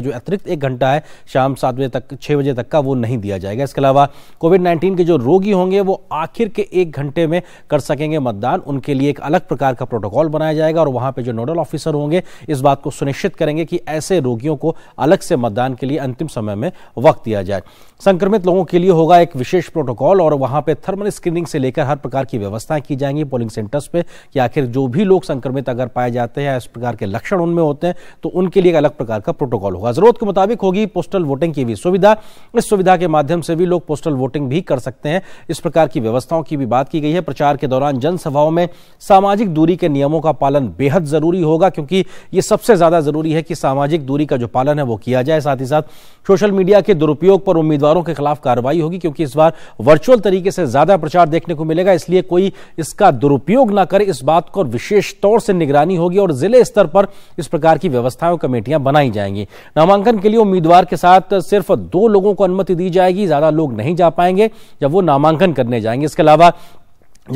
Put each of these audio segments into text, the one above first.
का जो अतिरिक्त एक घंटा है शाम सात बजे तक छः बजे तक का वो नहीं दिया जाएगा इसके अलावा कोविड नाइन्टीन के जो रोगी होंगे वो आखिर के एक घंटे में कर सकेंगे मतदान उनके लिए एक अलग प्रकार का प्रोटोकॉल बनाया जाएगा और वहाँ पर जो नोडल ऑफिसर होंगे इस बात को सुनिश्चित करेंगे कि ऐसे रोगियों को अलग से मतदान के लिए अंतिम समय में वक्त दिया जाए संक्रमित लोगों के लिए होगा एक विशेष प्रोटोकॉल और वहां पे थर्मल स्क्रीनिंग से लेकर हर प्रकार की व्यवस्थाएं की जाएंगी पोलिंग सेंटर्स पे कि आखिर जो भी लोग संक्रमित अगर पाए जाते हैं इस प्रकार के लक्षण उनमें होते हैं तो उनके लिए एक अलग प्रकार का प्रोटोकॉल होगा होगा जरूरत के मुताबिक होगी पोस्टल वोटिंग की भी सुविधा इस सुविधा के माध्यम से भी लोग पोस्टल वोटिंग भी कर सकते हैं इस प्रकार की व्यवस्थाओं की भी बात की गई है प्रचार के दौरान जनसभाओं में सामाजिक दूरी के नियमों का पालन बेहद जरूरी होगा क्योंकि ये सबसे ज्यादा जरूरी है कि सामाजिक दूरी का जो पालन है वो किया जाए साथ ही साथ सोशल मीडिया के दुरुपयोग पर उम्मीदवारों के खिलाफ कार्रवाई होगी क्योंकि इस बार वर्चुअल तरीके से ज्यादा प्रचार देखने को मिलेगा इसलिए कोई इसका दुरुपयोग ना करे इस बात को विशेष तौर से निगरानी होगी और जिले स्तर पर इस प्रकार की व्यवस्थाएं कमेटियां बनाई जाएंगी नामांकन के लिए उम्मीदवार के साथ सिर्फ दो लोगों को अनुमति दी जाएगी ज्यादा लोग नहीं जा पाएंगे जब वो नामांकन करने जाएंगे इसके अलावा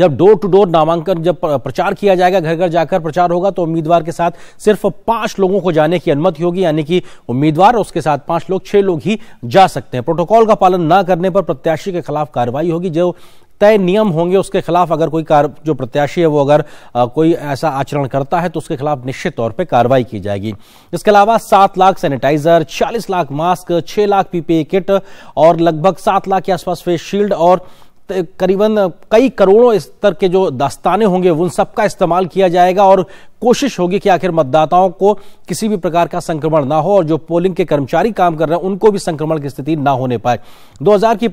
जब डोर टू डोर नामांकन जब प्रचार किया जाएगा घर घर जाकर प्रचार होगा तो उम्मीदवार के साथ सिर्फ पांच लोगों को जाने की अनुमति होगी यानी कि उम्मीदवार उसके साथ पांच लोग छह लोग ही जा सकते हैं प्रोटोकॉल का पालन न करने पर प्रत्याशी के खिलाफ कार्रवाई होगी जो तय नियम होंगे उसके खिलाफ अगर कोई कार जो प्रत्याशी है वो अगर आ, कोई ऐसा आचरण करता है तो उसके खिलाफ निश्चित तौर पर कार्रवाई की जाएगी इसके अलावा सात लाख सैनिटाइजर छियालीस लाख मास्क छह लाख पीपीई किट और लगभग सात लाख के आसपास फेस शील्ड और करीबन कई करोड़ों स्तर के जो दस्ताने होंगे उन सब का इस्तेमाल किया जाएगा और कोशिश होगी कि आखिर मतदाताओं को किसी भी प्रकार का संक्रमण ना हो और जो पोलिंग के कर्मचारी काम कर रहे हैं उनको भी संक्रमण की स्थिति ना होने पाए 2015 की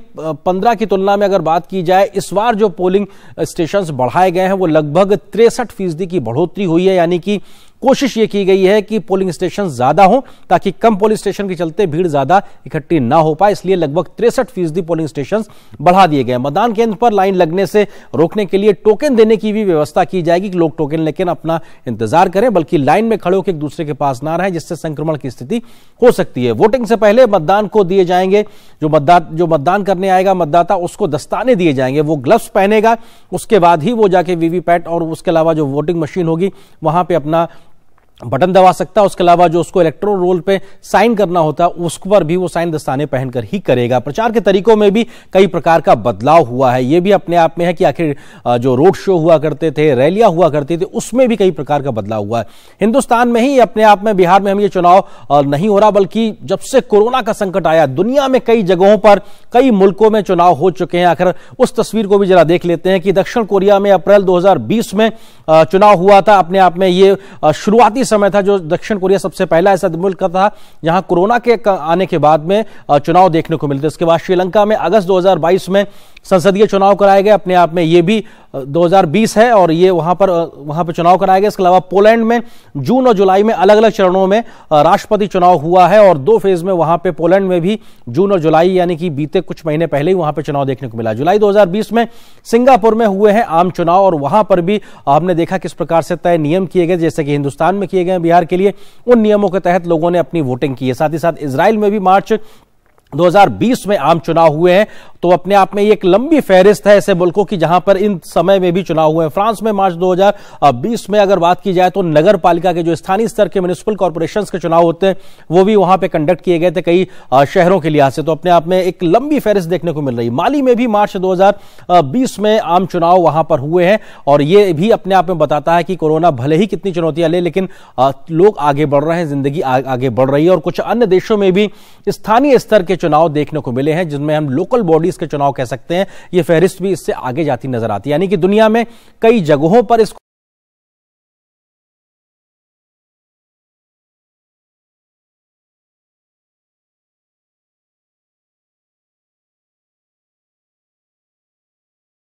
पंद्रह की तुलना में अगर बात की जाए इस बार जो पोलिंग स्टेशन बढ़ाए गए हैं वो लगभग तिरसठ फीसदी की बढ़ोतरी हुई है यानी कि कोशिश ये की गई है कि पोलिंग स्टेशन ज्यादा हो ताकि कम पोलिंग स्टेशन के चलते भीड़ ज्यादा इकट्ठी ना हो पाए इसलिए लगभग तिरसठ फीसदी पोलिंग स्टेशन बढ़ा दिए गए मतदान केंद्र पर लाइन लगने से रोकने के लिए टोकन देने की भी व्यवस्था की जाएगी कि लोग टोकन लेकर अपना इंतजार करें बल्कि लाइन में खड़े होकर एक दूसरे के पास ना रहे जिससे संक्रमण की स्थिति हो सकती है वोटिंग से पहले मतदान को दिए जाएंगे जो मतदाता जो मतदान करने आएगा मतदाता उसको दस्ताने दिए जाएंगे वो ग्लव्स पहनेगा उसके बाद ही वो जाके वीवीपैट और उसके अलावा जो वोटिंग मशीन होगी वहां पर अपना बटन दबा सकता है उसके अलावा जो उसको इलेक्ट्रो रोल पे साइन करना होता है उस पर भी वो साइन दस्ताने पहनकर ही करेगा प्रचार के तरीकों में भी कई प्रकार का बदलाव हुआ है ये भी अपने आप में है कि आखिर जो रोड शो हुआ करते थे रैलियां हुआ करती थी उसमें भी कई प्रकार का बदलाव हुआ है हिंदुस्तान में ही अपने आप में बिहार में हम ये चुनाव नहीं हो रहा बल्कि जब से कोरोना का संकट आया दुनिया में कई जगहों पर कई मुल्कों में चुनाव हो चुके हैं आखिर उस तस्वीर को भी जरा देख लेते हैं कि दक्षिण कोरिया में अप्रैल दो में चुनाव हुआ था अपने आप में ये शुरुआती समय था जो दक्षिण कोरिया सबसे पहला ऐसा मुल्क था जहां कोरोना के आने के बाद में चुनाव देखने को मिलते उसके बाद श्रीलंका में अगस्त 2022 में संसदीय चुनाव कराए गए अपने आप में यह भी 2020 है और ये वहां पर वहां पर चुनाव कराया गया इसके अलावा पोलैंड में जून और जुलाई में अलग अलग चरणों में राष्ट्रपति चुनाव हुआ है और दो फेज में वहां पे पोलैंड में भी जून और जुलाई यानी कि बीते कुछ महीने पहले ही वहां पर चुनाव देखने को मिला जुलाई 2020 में सिंगापुर में हुए हैं आम चुनाव और वहां पर भी हमने देखा किस प्रकार से तय नियम किए गए जैसे कि हिंदुस्तान में किए गए बिहार के लिए उन नियमों के तहत लोगों ने अपनी वोटिंग की है साथ ही साथ इसराइल में भी मार्च 2020 में आम चुनाव हुए हैं तो अपने आप में एक लंबी फहरिस्त है ऐसे मुल्कों की जहां पर इन समय में भी चुनाव हुए हैं फ्रांस में मार्च 2020 में अगर बात की जाए तो नगर पालिका के जो स्थानीय स्तर के म्यूनिसिपल कॉरपोरेशन के चुनाव होते हैं वो भी वहां पर कंडक्ट किए गए थे कई शहरों के लिहाज से तो अपने आप में एक लंबी फहरिस्त देखने को मिल रही माली में भी मार्च दो में आम चुनाव वहां पर हुए हैं और ये भी अपने आप में बताता है कि कोरोना भले ही कितनी चुनौतियां ले लेकिन लोग आगे बढ़ रहे हैं जिंदगी आगे बढ़ रही है और कुछ अन्य देशों में भी स्थानीय स्तर के चुनाव देखने को मिले हैं जिनमें हम लोकल बॉडी इसके चुनाव कह सकते हैं ये फहरिस्त भी इससे आगे जाती नजर आती है यानी कि दुनिया में कई जगहों पर इसको